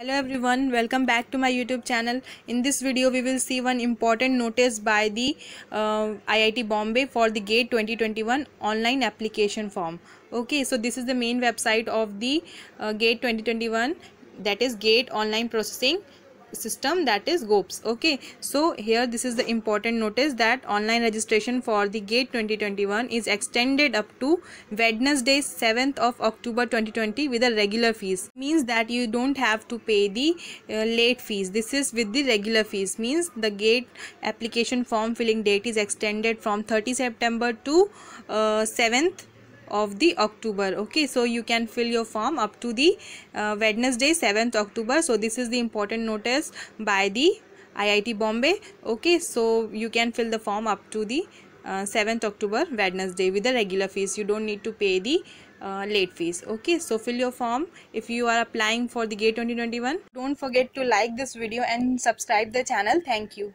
hello everyone welcome back to my youtube channel in this video we will see one important notice by the uh, iit bombay for the gate 2021 online application form okay so this is the main website of the uh, gate 2021 that is gate online processing system that is GOPS okay so here this is the important notice that online registration for the GATE 2021 is extended up to Wednesday 7th of October 2020 with a regular fees means that you don't have to pay the uh, late fees this is with the regular fees means the GATE application form filling date is extended from 30 September to uh, 7th of the October okay so you can fill your form up to the uh, Wednesday 7th October so this is the important notice by the IIT Bombay okay so you can fill the form up to the uh, 7th October Wednesday with the regular fees you don't need to pay the uh, late fees okay so fill your form if you are applying for the gate 2021 don't forget to like this video and subscribe the channel thank you